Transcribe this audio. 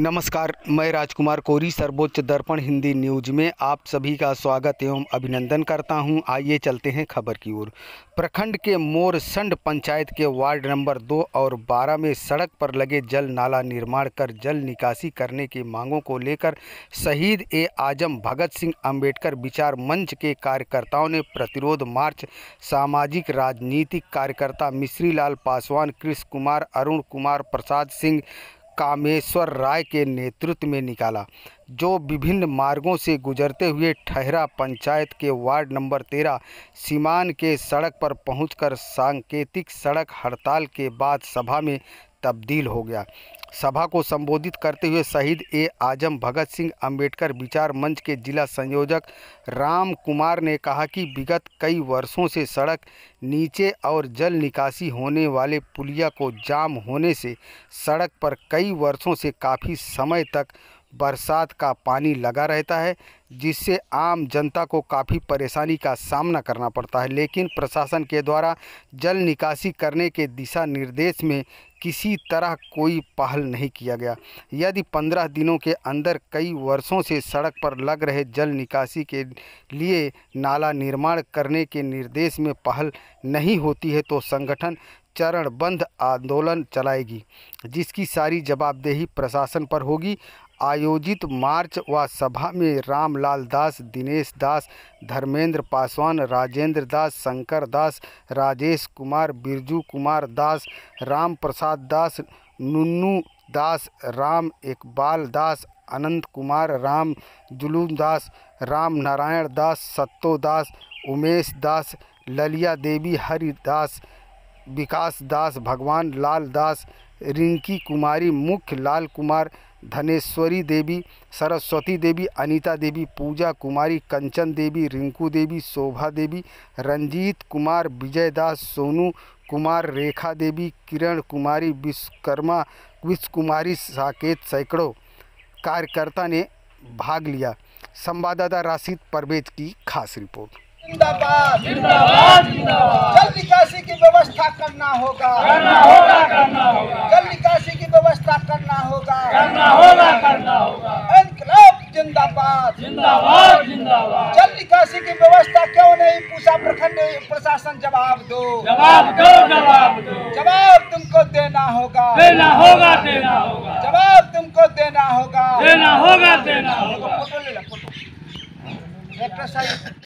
नमस्कार मैं राजकुमार कोरी सर्वोच्च दर्पण हिंदी न्यूज में आप सभी का स्वागत एवं अभिनंदन करता हूं आइए चलते हैं खबर की ओर प्रखंड के मोरसंड पंचायत के वार्ड नंबर दो और बारह में सड़क पर लगे जल नाला निर्माण कर जल निकासी करने की मांगों को लेकर शहीद ए आजम भगत सिंह अंबेडकर विचार मंच के कार्यकर्ताओं ने प्रतिरोध मार्च सामाजिक राजनीतिक कार्यकर्ता मिश्री लाल पासवान कृष्ण कुमार अरुण कुमार प्रसाद सिंह कामेश्वर राय के नेतृत्व में निकाला जो विभिन्न मार्गों से गुजरते हुए ठहरा पंचायत के वार्ड नंबर तेरह सीमान के सड़क पर पहुंचकर सांकेतिक सड़क हड़ताल के बाद सभा में तब्दील हो गया सभा को संबोधित करते हुए शहीद ए आजम भगत सिंह अंबेडकर विचार मंच के जिला संयोजक राम कुमार ने कहा कि विगत कई वर्षों से सड़क नीचे और जल निकासी होने वाले पुलिया को जाम होने से सड़क पर कई वर्षों से काफ़ी समय तक बरसात का पानी लगा रहता है जिससे आम जनता को काफ़ी परेशानी का सामना करना पड़ता है लेकिन प्रशासन के द्वारा जल निकासी करने के दिशा निर्देश में किसी तरह कोई पहल नहीं किया गया यदि पंद्रह दिनों के अंदर कई वर्षों से सड़क पर लग रहे जल निकासी के लिए नाला निर्माण करने के निर्देश में पहल नहीं होती है तो संगठन चरणबंध आंदोलन चलाएगी जिसकी सारी जवाबदेही प्रशासन पर होगी आयोजित मार्च व सभा में रामलाल दास दिनेश दास धर्मेंद्र पासवान राजेंद्र दास शंकर दास राजेश कुमार बिरजू कुमार दास राम प्रसाद दास नुन्नू दास राम इकबाल दास अनंत कुमार राम जुलूम दास राम नारायण दास सत्तो दास उमेश दास ललिया देवी हरिदास दास विकास दास भगवान लाल दास रिंकी कुमारी मुख्य लाल कुमार धनेश्वरी देवी सरस्वती देवी अनीता देवी पूजा कुमारी कंचन देवी रिंकू देवी शोभा देवी रंजीत कुमार विजय दास सोनू कुमार रेखा देवी किरण कुमारी विश्वकर्मा विश्व कुमारी साकेत सैकड़ों कार्यकर्ता ने भाग लिया संवाददाता राशिद परवेज की खास रिपोर्ट जिन्दावाद, जिन्दावाद, जिन्दावाद। होगा करना होगा करना होगा जल निकासी की व्यवस्था करना होगा करना होगा करना होगा इनकलाब जिंदाबाद जिंदाबाद जिंदाबाद जल निकासी की व्यवस्था क्यों नहीं पूछा प्रखंड प्रशासन जवाब दो जवाब दो जवाब दो जवाब तुमको देना होगा देना होगा देना होगा जवाब तुमको देना होगा देना होगा देना होगा ट्रैक्टर साहब